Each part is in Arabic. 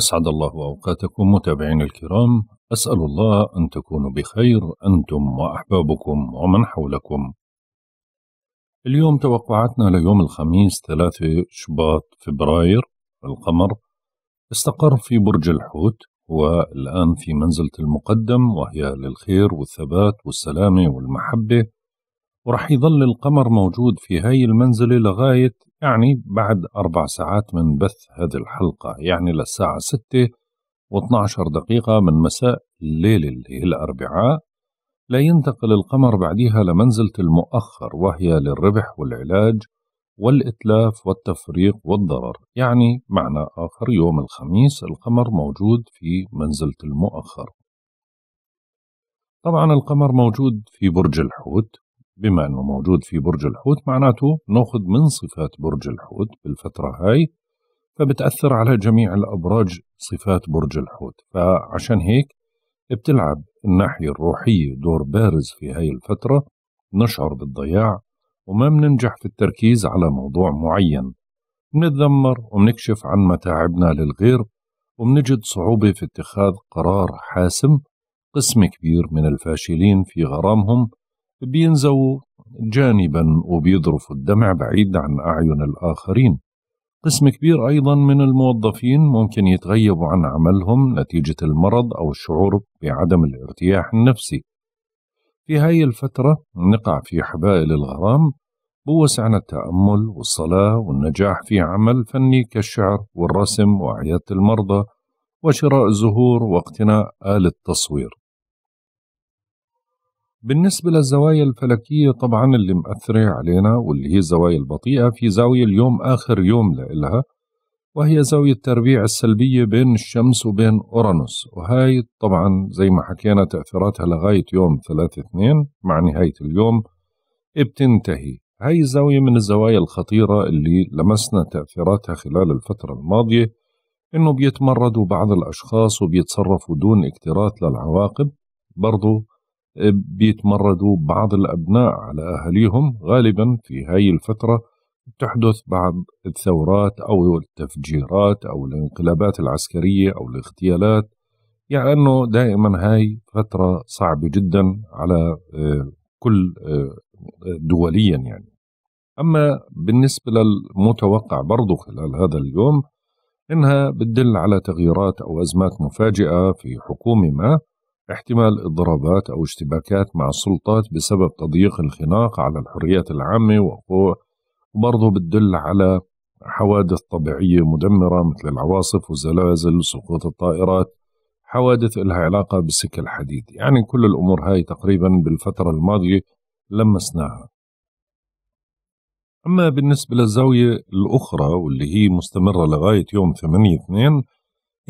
أسعد الله أوقاتكم متابعين الكرام أسأل الله أن تكونوا بخير أنتم وأحبابكم ومن حولكم اليوم توقعاتنا ليوم الخميس 3 شباط فبراير القمر استقر في برج الحوت والآن في منزلة المقدم وهي للخير والثبات والسلامة والمحبة ورح يظل القمر موجود في هاي المنزلة لغاية يعني بعد أربع ساعات من بث هذه الحلقة يعني للساعة ستة و12 دقيقة من مساء الليلة اللي هي الأربعاء لا ينتقل القمر بعدها لمنزلة المؤخر وهي للربح والعلاج والإتلاف والتفريق والضرر يعني معنى آخر يوم الخميس القمر موجود في منزلة المؤخر طبعا القمر موجود في برج الحوت بما أنه موجود في برج الحوت معناته ناخذ من صفات برج الحوت بالفترة هاي فبتأثر على جميع الأبراج صفات برج الحوت فعشان هيك بتلعب الناحية الروحية دور بارز في هاي الفترة نشعر بالضياع وما بننجح في التركيز على موضوع معين بنتذمر وبنكشف عن متاعبنا للغير وبنجد صعوبة في اتخاذ قرار حاسم قسم كبير من الفاشلين في غرامهم بينزو جانبا وبيضرفوا الدمع بعيد عن أعين الآخرين قسم كبير أيضا من الموظفين ممكن يتغيبوا عن عملهم نتيجة المرض أو الشعور بعدم الارتياح النفسي في هاي الفترة نقع في حبائل الغرام بوسعنا التأمل والصلاة والنجاح في عمل فني كالشعر والرسم وعيادة المرضى وشراء الزهور واقتناء آلة تصوير بالنسبة للزوايا الفلكية طبعا اللي مأثرة علينا واللي هي الزوايا البطيئة في زاوية اليوم آخر يوم لإلها وهي زاوية التربيع السلبية بين الشمس وبين أورانوس وهاي طبعا زي ما حكينا تأثيراتها لغاية يوم 3 2 مع نهاية اليوم بتنتهي هاي الزاوية من الزوايا الخطيرة اللي لمسنا تأثيراتها خلال الفترة الماضية إنه بيتمردوا بعض الأشخاص وبيتصرفوا دون اكتراث للعواقب برضو بيتمردوا بعض الأبناء على أهاليهم غالبا في هاي الفترة تحدث بعض الثورات أو التفجيرات أو الانقلابات العسكرية أو الاغتيالات يعني أنه دائما هاي فترة صعبة جدا على آه، كل آه، دوليا يعني أما بالنسبة للمتوقع برضو خلال هذا اليوم إنها بتدل على تغييرات أو أزمات مفاجئة في حكومة ما احتمال اضطرابات أو اشتباكات مع السلطات بسبب تضييق الخناق على الحريات العامة وقوع وبرضه بتدل على حوادث طبيعية مدمرة مثل العواصف والزلازل سقوط الطائرات حوادث لها علاقة بالسك الحديد يعني كل الأمور هاي تقريبا بالفترة الماضية لمسناها أما بالنسبة للزاوية الأخرى واللي هي مستمرة لغاية يوم 8 2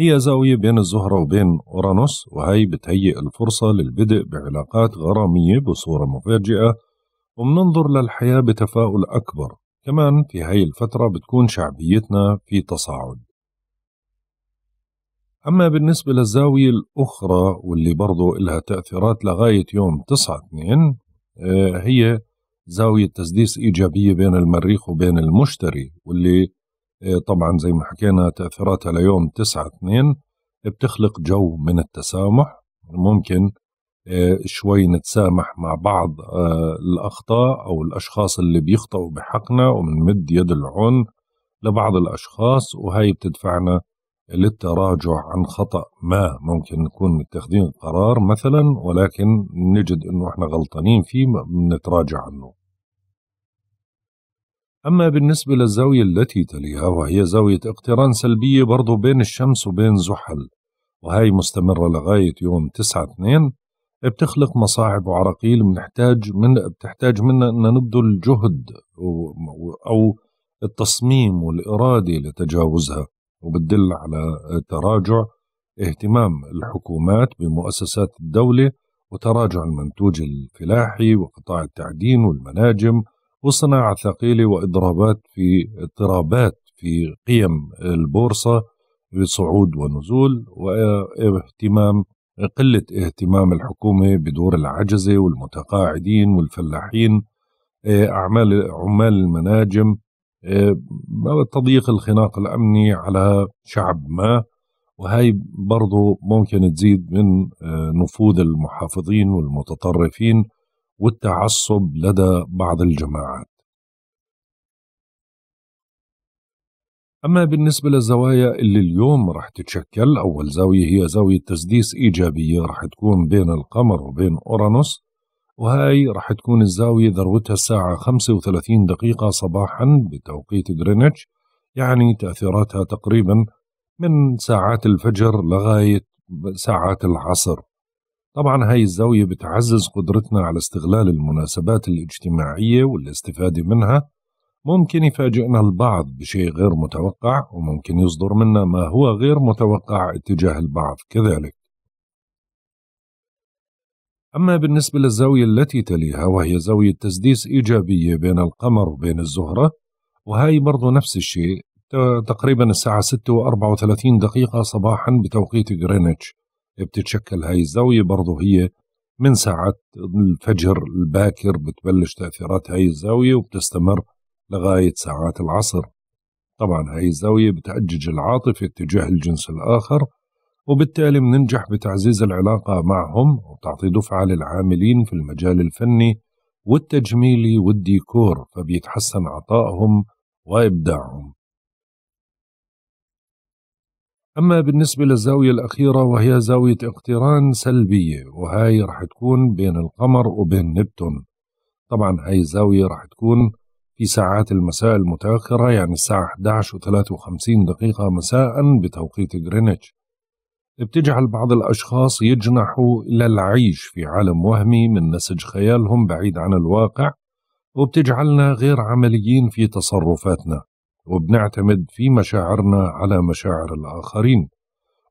هي زاوية بين الزهرة وبين أورانوس وهي بتهيئ الفرصة للبدء بعلاقات غرامية بصورة مفاجئة ومننظر للحياة بتفاؤل أكبر كمان في هاي الفترة بتكون شعبيتنا في تصاعد أما بالنسبة للزاوية الأخرى واللي برضو إلها تأثيرات لغاية يوم 9-2 آه، هي زاوية تسديس إيجابية بين المريخ وبين المشتري واللي إيه، طبعا زي ما حكينا تأثيراتها ليوم تسعة اثنين بتخلق جو من التسامح ممكن إيه، شوي نتسامح مع بعض آه، الأخطاء أو الأشخاص اللي بيخطئوا بحقنا وبنمد يد العون لبعض الأشخاص وهي بتدفعنا للتراجع عن خطأ ما ممكن نكون متخذين قرار مثلا ولكن نجد أنه إحنا غلطانين فيه بنتراجع عنه أما بالنسبة للزاوية التي تليها وهي زاوية اقتران سلبية برضو بين الشمس وبين زحل وهي مستمرة لغاية يوم 9 2 بتخلق مصاعب وعراقيل بنحتاج من بتحتاج منا أن نبذل جهد أو التصميم والإرادة لتجاوزها وبتدل على تراجع اهتمام الحكومات بمؤسسات الدولة وتراجع المنتوج الفلاحي وقطاع التعدين والمناجم وصناعة ثقيلة وإضرابات في اضطرابات في قيم البورصة بصعود ونزول واهتمام قلة اهتمام الحكومة بدور العجزة والمتقاعدين والفلاحين آه، أعمال عمال المناجم آه، تضييق الخناق الأمني على شعب ما وهي برضو ممكن تزيد من آه، نفوذ المحافظين والمتطرفين والتعصب لدى بعض الجماعات أما بالنسبة للزوايا اللي اليوم راح تتشكل أول زاوية هي زاوية تسديس إيجابية راح تكون بين القمر وبين أورانوس وهاي راح تكون الزاوية ذروتها الساعة 35 دقيقة صباحا بتوقيت غرينتش يعني تأثيراتها تقريبا من ساعات الفجر لغاية ساعات العصر طبعا هاي الزاوية بتعزز قدرتنا على استغلال المناسبات الاجتماعية والاستفادة منها ممكن يفاجئنا البعض بشيء غير متوقع وممكن يصدر منا ما هو غير متوقع اتجاه البعض كذلك أما بالنسبة للزاوية التي تليها وهي زاوية تسديس إيجابية بين القمر وبين الزهرة وهي برضو نفس الشيء تقريبا الساعة 6 و 34 دقيقة صباحا بتوقيت غرينتش بتتشكل هاي الزاوية برضه هي من ساعة الفجر الباكر بتبلش تأثيرات هاي الزاوية وبتستمر لغاية ساعات العصر طبعا هاي الزاوية بتأجج العاطفة اتجاه الجنس الآخر وبالتالي بننجح بتعزيز العلاقة معهم وبتعطي دفعة للعاملين في المجال الفني والتجميلي والديكور فبيتحسن عطائهم وإبداعهم أما بالنسبة للزاوية الأخيرة وهي زاوية اقتران سلبية وهاي رح تكون بين القمر وبين نبتون طبعا هاي الزاوية رح تكون في ساعات المساء المتأخرة يعني الساعة 11 و 53 دقيقة مساء بتوقيت غرينتش بتجعل بعض الأشخاص يجنحوا إلى العيش في عالم وهمي من نسج خيالهم بعيد عن الواقع وبتجعلنا غير عمليين في تصرفاتنا وبنعتمد في مشاعرنا على مشاعر الآخرين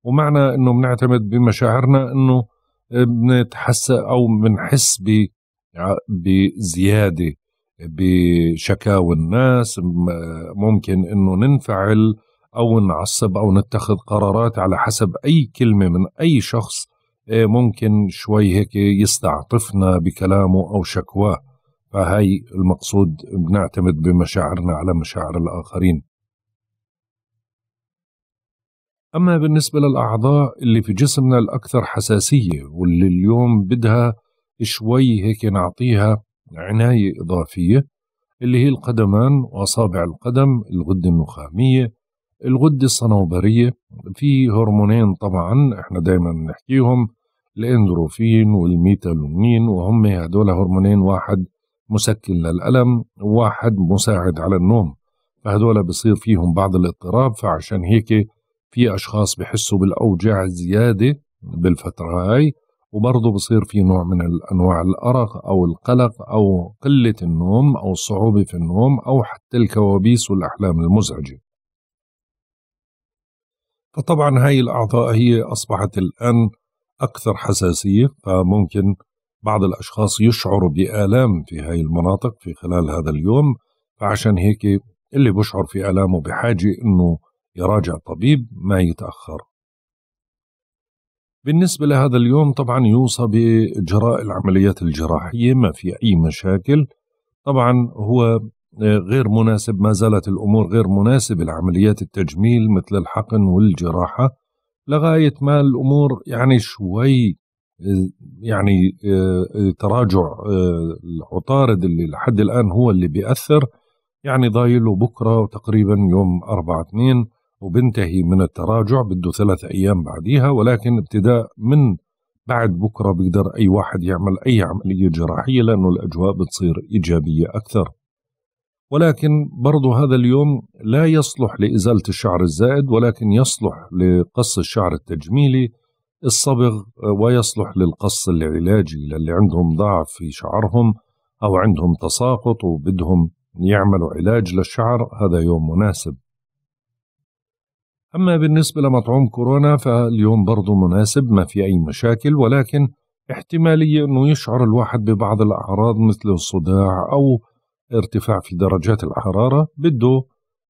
ومعنى أنه بنعتمد بمشاعرنا أنه بنتحس أو بنحس بزيادة بشكاوى الناس ممكن أنه ننفعل أو نعصب أو نتخذ قرارات على حسب أي كلمة من أي شخص إيه ممكن شوي هيك يستعطفنا بكلامه أو شكواه فهي المقصود بنعتمد بمشاعرنا على مشاعر الآخرين أما بالنسبة للأعضاء اللي في جسمنا الأكثر حساسية واللي اليوم بدها شوي هيك نعطيها عناية إضافية اللي هي القدمان وأصابع القدم الغدة النخامية الغدة الصنوبرية في هرمونين طبعا احنا دايما نحكيهم الاندروفين والميتالونين وهم هدول هرمونين واحد مسكن للألم وواحد مساعد على النوم فهدول بصير فيهم بعض الاضطراب فعشان هيك في أشخاص بحسوا بالأوجاع الزيادة بالفترة هاي وبرضه بصير في نوع من أنواع الأرق أو القلق أو قلة النوم أو الصعوبة في النوم أو حتى الكوابيس والأحلام المزعجة فطبعا هاي الأعضاء هي أصبحت الآن أكثر حساسية فممكن بعض الأشخاص يشعروا بآلام في هاي المناطق في خلال هذا اليوم فعشان هيك اللي بشعر في آلامه بحاجة إنه يراجع طبيب ما يتأخر بالنسبة لهذا اليوم طبعا يوصى بإجراء العمليات الجراحية ما في أي مشاكل طبعا هو غير مناسب ما زالت الأمور غير مناسبة لعمليات التجميل مثل الحقن والجراحة لغاية ما الأمور يعني شوي يعني آه، آه، تراجع آه، العطارد اللي لحد الآن هو اللي بيأثر يعني ضايله بكرة وتقريبا يوم 4 2 وبنتهي من التراجع بده ثلاث أيام بعديها ولكن ابتداء من بعد بكرة بيقدر أي واحد يعمل أي عملية جراحية لأنه الأجواء بتصير إيجابية أكثر ولكن برضه هذا اليوم لا يصلح لإزالة الشعر الزائد ولكن يصلح لقص الشعر التجميلي الصبغ آه، ويصلح للقص العلاجي للي عندهم ضعف في شعرهم أو عندهم تساقط وبدهم يعملوا علاج للشعر هذا يوم مناسب أما بالنسبة لمطعوم كورونا فاليوم برضو مناسب ما في أي مشاكل ولكن احتمالية أنه يشعر الواحد ببعض الأعراض مثل الصداع أو ارتفاع في درجات الحرارة بده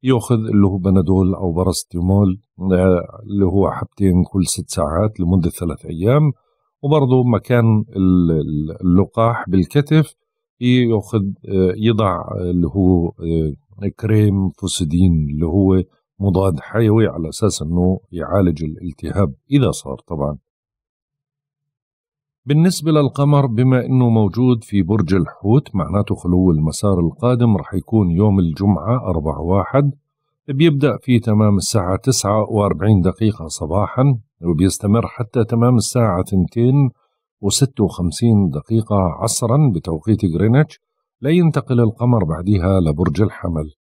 ياخذ اللي هو بنادول او باراستيمول آه، اللي هو حبتين كل ست ساعات لمده ثلاث ايام وبرضه مكان اللقاح بالكتف ياخذ آه، يضع اللي هو آه، كريم فوسيدين اللي هو مضاد حيوي على اساس انه يعالج الالتهاب اذا صار طبعا بالنسبة للقمر بما انه موجود في برج الحوت معناته خلو المسار القادم رح يكون يوم الجمعة 4 واحد بيبدأ في تمام الساعة تسعة وأربعين دقيقة صباحا وبيستمر حتى تمام الساعة تنتين وستة وخمسين دقيقة عصرا بتوقيت غرينتش لينتقل القمر بعدها لبرج الحمل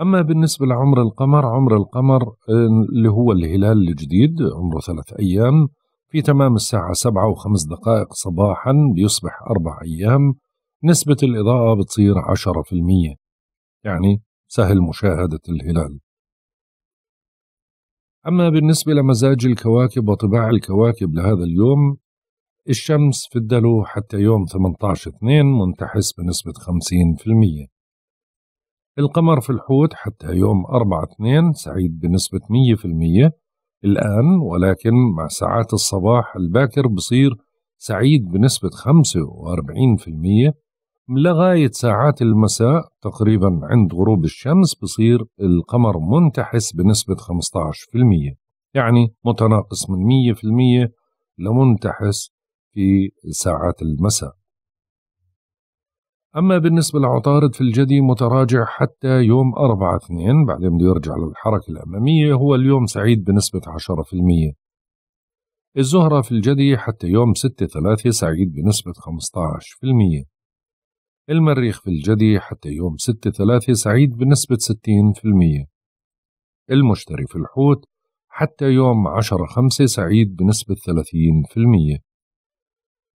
أما بالنسبة لعمر القمر عمر القمر آه، اللي هو الهلال الجديد عمره ثلاث أيام في تمام الساعة سبعة وخمس دقائق صباحا بيصبح أربع أيام نسبة الإضاءة بتصير عشرة في المية يعني سهل مشاهدة الهلال أما بالنسبة لمزاج الكواكب وطباع الكواكب لهذا اليوم الشمس في الدلو حتى يوم 18/2 منتحس بنسبة 50% القمر في الحوت حتى يوم 4/2 سعيد بنسبة المية الآن ولكن مع ساعات الصباح الباكر بصير سعيد بنسبة 45% لغاية ساعات المساء تقريبا عند غروب الشمس بصير القمر منتحس بنسبة 15% يعني متناقص من 100% لمنتحس في ساعات المساء أما بالنسبة لعطارد في الجدي متراجع حتى يوم 4 2 بعدين بده يرجع للحركة الأمامية هو اليوم سعيد بنسبة 10% الزهرة في الجدي حتى يوم 6 3 سعيد بنسبة 15% المريخ في الجدي حتى يوم 6 3 سعيد بنسبة 60% المشتري في الحوت حتى يوم 10 5 سعيد بنسبة 30%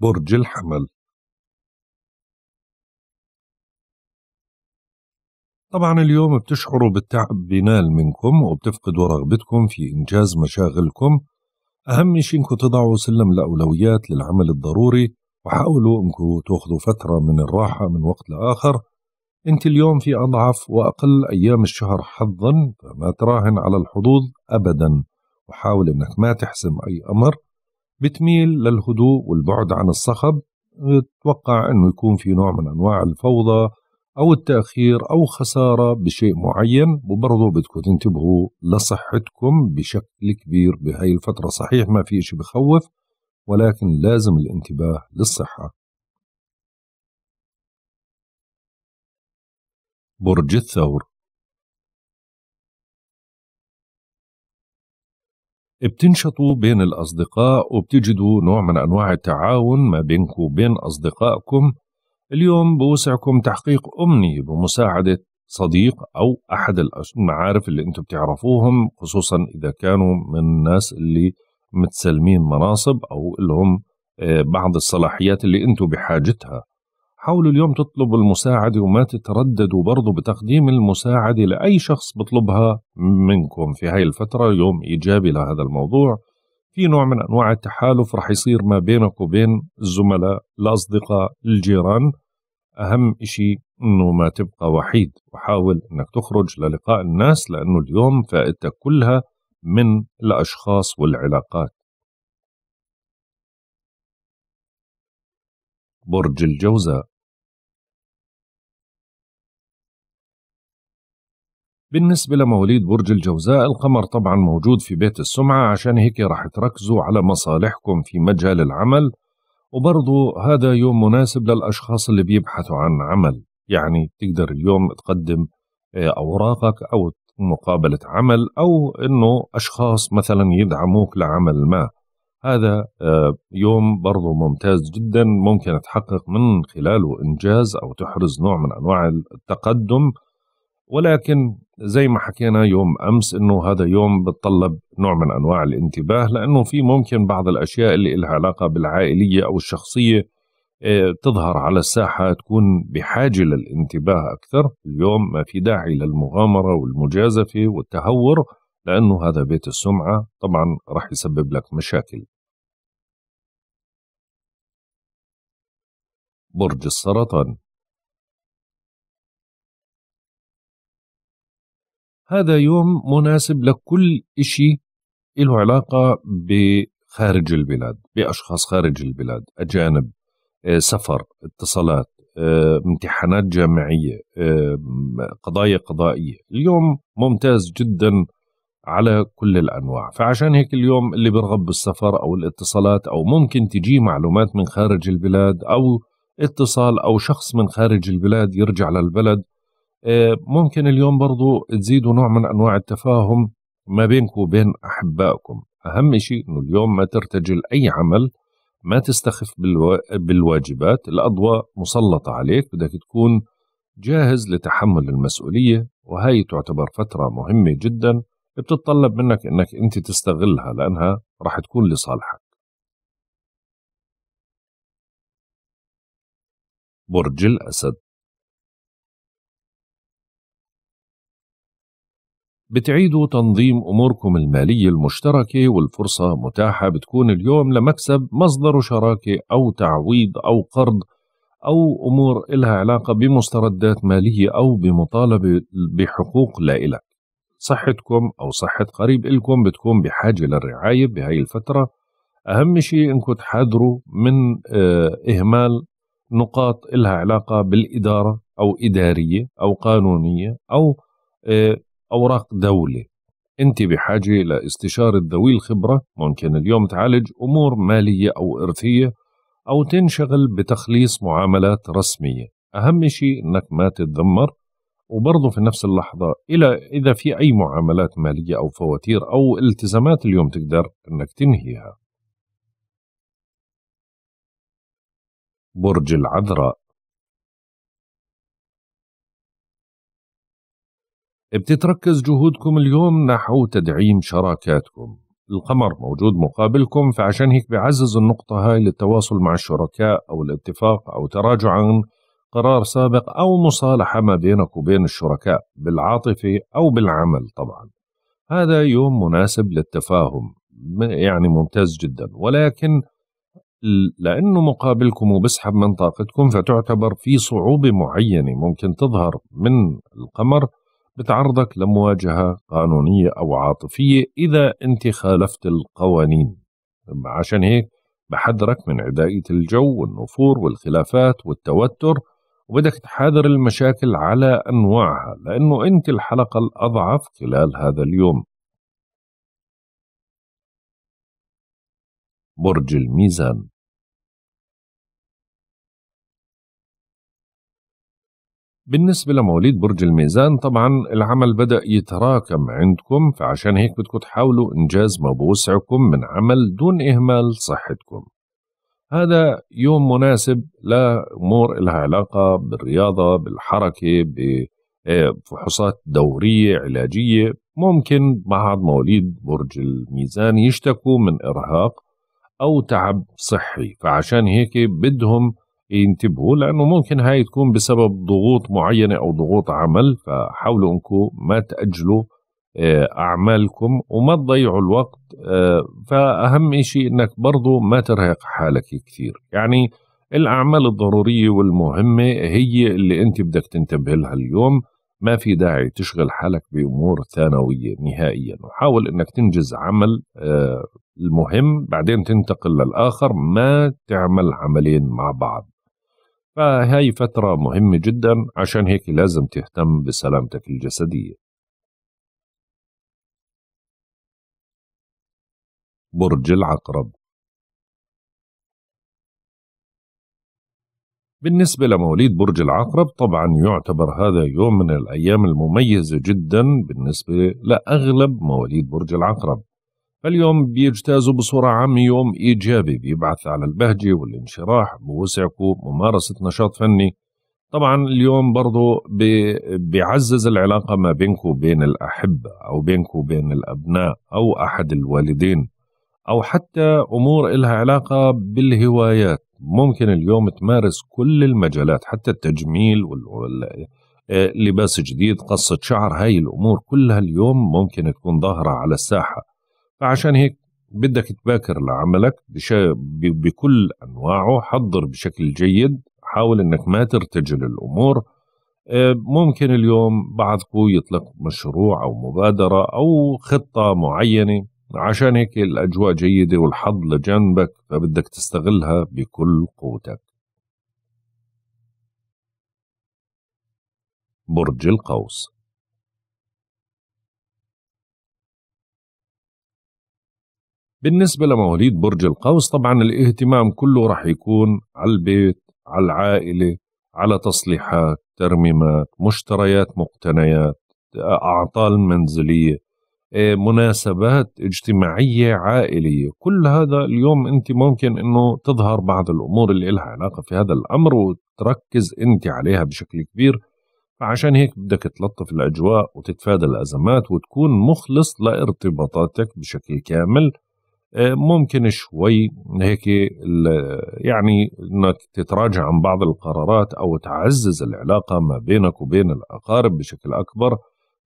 برج الحمل طبعا اليوم بتشعروا بالتعب بينال منكم وبتفقدوا رغبتكم في إنجاز مشاغلكم أهم شيء إنكم تضعوا سلم الأولويات للعمل الضروري وحاولوا إنكم تاخذوا فترة من الراحة من وقت لآخر أنت اليوم في أضعف وأقل أيام الشهر حظا فما تراهن على الحظوظ أبدا وحاول أنك ما تحسم أي أمر بتميل للهدوء والبعد عن الصخب بتوقع أنه يكون في نوع من أنواع الفوضى أو التأخير أو خسارة بشيء معين وبرضه بدكم تنتبهوا لصحتكم بشكل كبير بهاي الفترة صحيح ما في شيء بخوف ولكن لازم الانتباه للصحة برج الثور بتنشطوا بين الأصدقاء وبتجدوا نوع من أنواع التعاون ما بينكم وبين أصدقائكم اليوم بوسعكم تحقيق أمنية بمساعدة صديق أو أحد المعارف اللي أنتم بتعرفوهم خصوصا إذا كانوا من الناس اللي متسلمين مناصب أو لهم آه، بعض الصلاحيات اللي أنتم بحاجتها حاولوا اليوم تطلبوا المساعدة وما تترددوا برضو بتقديم المساعدة لأي شخص بطلبها منكم في هاي الفترة يوم إيجابي لهذا الموضوع في نوع من أنواع التحالف رح يصير ما بينك وبين الزملاء الأصدقاء الجيران أهم إشي أنه ما تبقى وحيد وحاول أنك تخرج للقاء الناس لأنه اليوم فائدتك كلها من الأشخاص والعلاقات برج الجوزاء بالنسبة لمواليد برج الجوزاء القمر طبعا موجود في بيت السمعة عشان هيك راح تركزوا على مصالحكم في مجال العمل وبرضو هذا يوم مناسب للأشخاص اللي بيبحثوا عن عمل يعني تقدر اليوم تقدم آه، أوراقك أو مقابلة عمل أو أنه أشخاص مثلا يدعموك لعمل ما هذا آه، يوم برضو ممتاز جدا ممكن تحقق من خلاله إنجاز أو تحرز نوع من أنواع التقدم ولكن زي ما حكينا يوم امس انه هذا يوم بتطلب نوع من انواع الانتباه لانه في ممكن بعض الاشياء اللي لها علاقه بالعائليه او الشخصيه آه، تظهر على الساحه تكون بحاجه للانتباه اكثر، اليوم ما في داعي للمغامره والمجازفه والتهور لانه هذا بيت السمعه طبعا راح يسبب لك مشاكل. برج السرطان هذا يوم مناسب لكل إشي له علاقة بخارج البلاد بأشخاص خارج البلاد أجانب آه، سفر اتصالات آه، امتحانات جامعية آه، قضايا قضائية اليوم ممتاز جدا على كل الأنواع فعشان هيك اليوم اللي برغب بالسفر أو الاتصالات أو ممكن تجي معلومات من خارج البلاد أو اتصال أو شخص من خارج البلاد يرجع للبلد ممكن اليوم برضو تزيدوا نوع من أنواع التفاهم ما بينكم وبين أحبائكم أهم شيء أنه اليوم ما ترتجل أي عمل ما تستخف بالواجبات الأضواء مسلطة عليك بدك تكون جاهز لتحمل المسؤولية وهي تعتبر فترة مهمة جدا بتتطلب منك أنك أنت تستغلها لأنها راح تكون لصالحك برج الأسد بتعيدوا تنظيم أموركم المالية المشتركة والفرصة متاحة بتكون اليوم لمكسب مصدر شراكة أو تعويض أو قرض أو أمور إلها علاقة بمستردات مالية أو بمطالبة بحقوق لإلك صحتكم أو صحة قريب إلكم بتكون بحاجة للرعاية بهاي الفترة أهم شيء إنكم تحذروا من آه، إهمال نقاط إلها علاقة بالإدارة أو إدارية أو قانونية أو آه، أوراق دولة أنت بحاجة إلى استشارة ذوي الخبرة ممكن اليوم تعالج أمور مالية أو إرثية أو تنشغل بتخليص معاملات رسمية أهم شيء أنك ما تتذمر وبرضه في نفس اللحظة إلى إذا في أي معاملات مالية أو فواتير أو التزامات اليوم تقدر أنك تنهيها برج العذراء بتتركز جهودكم اليوم نحو تدعيم شراكاتكم القمر موجود مقابلكم فعشان هيك بعزز النقطة هاي للتواصل مع الشركاء أو الاتفاق أو تراجع عن قرار سابق أو مصالحة ما بينك وبين الشركاء بالعاطفة أو بالعمل طبعا هذا يوم مناسب للتفاهم يعني ممتاز جدا ولكن لأنه مقابلكم وبسحب من طاقتكم فتعتبر في صعوبة معينة ممكن تظهر من القمر بتعرضك لمواجهة قانونية أو عاطفية إذا أنت خالفت القوانين عشان هيك بحذرك من عدائية الجو والنفور والخلافات والتوتر وبدك تحاذر المشاكل على أنواعها لأنه أنت الحلقة الأضعف خلال هذا اليوم برج الميزان بالنسبة لمواليد برج الميزان طبعا العمل بدأ يتراكم عندكم فعشان هيك بدكم تحاولوا إنجاز ما بوسعكم من عمل دون إهمال صحتكم هذا يوم مناسب لأمور لها علاقة بالرياضة بالحركة بفحوصات آه، دورية علاجية ممكن بعض مواليد برج الميزان يشتكوا من إرهاق أو تعب صحي فعشان هيك بدهم ينتبهوا لانه ممكن هاي تكون بسبب ضغوط معينه او ضغوط عمل فحاولوا انكم ما تاجلوا آه، اعمالكم وما تضيعوا الوقت آه، فاهم شيء انك برضو ما ترهق حالك كثير يعني الاعمال الضروريه والمهمه هي اللي انت بدك تنتبه لها اليوم ما في داعي تشغل حالك بامور ثانويه نهائيا وحاول انك تنجز عمل آه، المهم بعدين تنتقل للاخر ما تعمل عملين مع بعض فهي فترة مهمة جدا عشان هيك لازم تهتم بسلامتك الجسدية برج العقرب بالنسبة لمواليد برج العقرب طبعا يعتبر هذا يوم من الأيام المميزة جدا بالنسبة لأغلب مواليد برج العقرب فاليوم بيجتازوا بصورة عامة يوم إيجابي بيبعث على البهجة والانشراح بوسعكم ممارسة نشاط فني طبعا اليوم برضو بيعزز العلاقة ما بينك وبين الأحبة أو بينك وبين الأبناء أو أحد الوالدين أو حتى أمور إلها علاقة بالهوايات ممكن اليوم تمارس كل المجالات حتى التجميل واللباس آه، لباس جديد قصة شعر هاي الأمور كلها اليوم ممكن تكون ظاهرة على الساحة فعشان هيك بدك تباكر لعملك بكل انواعه حضر بشكل جيد حاول انك ما ترتجل الامور آه، ممكن اليوم بعضكم يطلق مشروع او مبادره او خطه معينه عشان هيك الاجواء جيده والحظ لجنبك فبدك تستغلها بكل قوتك برج القوس بالنسبة لمواليد برج القوس طبعا الاهتمام كله راح يكون على البيت على العائلة على تصليحات ترميمات مشتريات مقتنيات أعطال منزلية آه، مناسبات اجتماعية عائلية كل هذا اليوم أنت ممكن أنه تظهر بعض الأمور اللي لها علاقة في هذا الأمر وتركز أنت عليها بشكل كبير فعشان هيك بدك تلطف الأجواء وتتفادى الأزمات وتكون مخلص لارتباطاتك بشكل كامل ممكن شوي هيك يعني انك تتراجع عن بعض القرارات او تعزز العلاقه ما بينك وبين الاقارب بشكل اكبر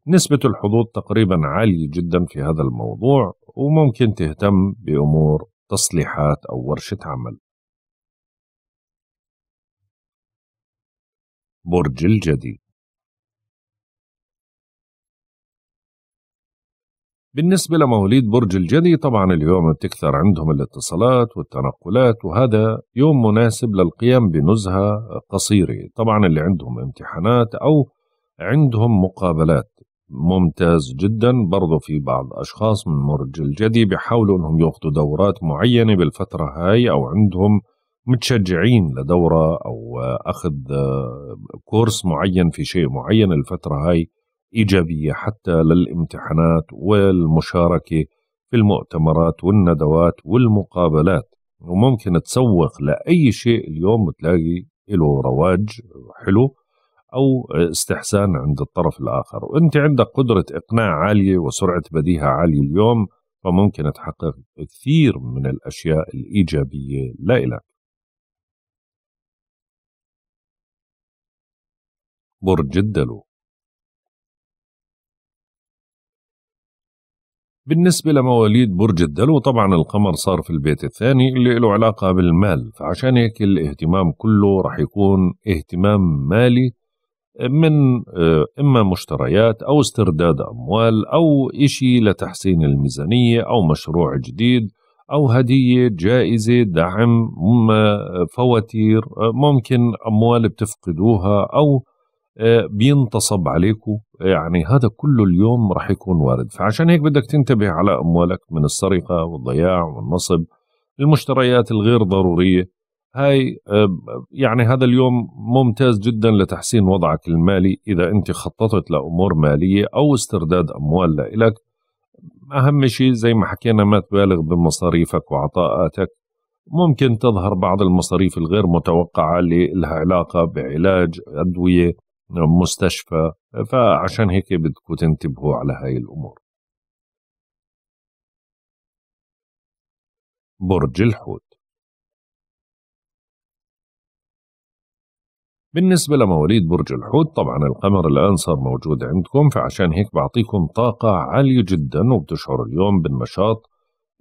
نسبه الحظوظ تقريبا عاليه جدا في هذا الموضوع وممكن تهتم بامور تصليحات او ورشه عمل برج الجديد بالنسبة لمواليد برج الجدي طبعا اليوم بتكثر عندهم الاتصالات والتنقلات وهذا يوم مناسب للقيام بنزهة قصيرة طبعا اللي عندهم امتحانات أو عندهم مقابلات ممتاز جدا برضو في بعض أشخاص من برج الجدي بيحاولوا أنهم يأخذوا دورات معينة بالفترة هاي أو عندهم متشجعين لدورة أو أخذ كورس معين في شيء معين الفترة هاي إيجابية حتى للامتحانات والمشاركة في المؤتمرات والندوات والمقابلات وممكن تسوق لأي شيء اليوم تلاقي له رواج حلو أو استحسان عند الطرف الآخر وأنت عندك قدرة إقناع عالية وسرعة بديهة عالية اليوم فممكن تحقق كثير من الأشياء الإيجابية لإلك برج الدلو بالنسبة لمواليد برج الدلو طبعا القمر صار في البيت الثاني اللي له علاقة بالمال فعشان هيك الاهتمام كله رح يكون اهتمام مالي من آه، إما مشتريات أو استرداد أموال أو إشي لتحسين الميزانية أو مشروع جديد أو هدية جائزة دعم آه، فواتير آه، ممكن أموال بتفقدوها أو آه، بينتصب عليكم آه، يعني هذا كله اليوم راح يكون وارد فعشان هيك بدك تنتبه على أموالك من السرقة والضياع والنصب المشتريات الغير ضرورية هاي آه، يعني هذا اليوم ممتاز جدا لتحسين وضعك المالي إذا أنت خططت لأمور مالية أو استرداد أموال لإلك أهم شيء زي ما حكينا ما تبالغ بمصاريفك وعطاءاتك ممكن تظهر بعض المصاريف الغير متوقعة اللي لها علاقة بعلاج أدوية مستشفى فعشان هيك بدكم تنتبهوا على هاي الأمور برج الحوت بالنسبة لمواليد برج الحوت طبعا القمر الآن صار موجود عندكم فعشان هيك بعطيكم طاقة عالية جدا وبتشعر اليوم بالنشاط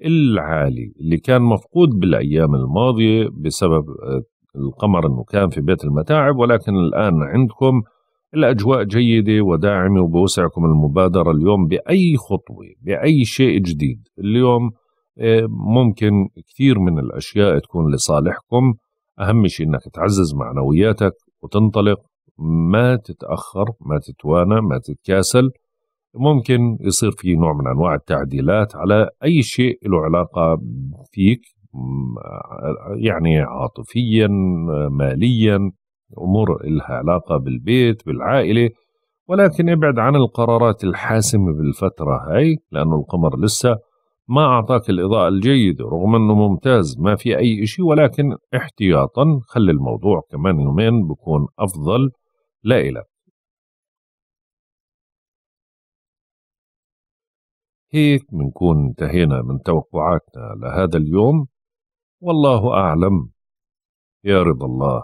العالي اللي كان مفقود بالأيام الماضية بسبب آه، القمر أنه كان في بيت المتاعب ولكن الآن عندكم الأجواء جيدة وداعمة وبوسعكم المبادرة اليوم بأي خطوة بأي شيء جديد اليوم آه، ممكن كثير من الأشياء تكون لصالحكم أهم شيء أنك تعزز معنوياتك وتنطلق ما تتأخر ما تتوانى ما تتكاسل ممكن يصير في نوع من أنواع التعديلات على أي شيء له علاقة فيك يعني عاطفيا آه، ماليا امور لها علاقه بالبيت بالعائله ولكن ابعد عن القرارات الحاسمه بالفتره هاي لانه القمر لسه ما اعطاك الاضاءه الجيده رغم انه ممتاز ما في اي شيء ولكن احتياطا خلي الموضوع كمان يومين بكون افضل لإلك هيك بنكون انتهينا من توقعاتنا لهذا اليوم والله أعلم يا رضا الله